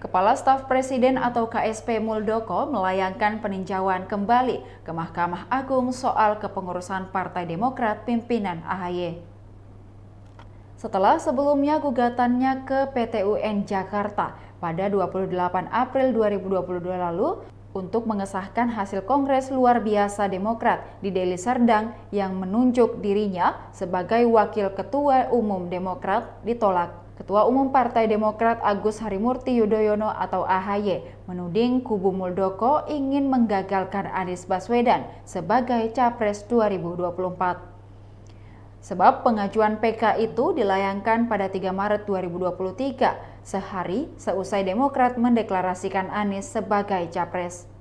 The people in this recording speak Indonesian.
Kepala Staf Presiden atau KSP Muldoko melayangkan peninjauan kembali ke Mahkamah Agung soal kepengurusan Partai Demokrat pimpinan AHY. Setelah sebelumnya gugatannya ke PTUN Jakarta pada 28 April 2022 lalu untuk mengesahkan hasil Kongres Luar Biasa Demokrat di Deli Serdang yang menunjuk dirinya sebagai Wakil Ketua Umum Demokrat ditolak Ketua Umum Partai Demokrat Agus Harimurti Yudhoyono atau AHY menuding kubu Muldoko ingin menggagalkan Anies Baswedan sebagai Capres 2024. Sebab pengajuan PK itu dilayangkan pada 3 Maret 2023, sehari seusai Demokrat mendeklarasikan Anies sebagai Capres.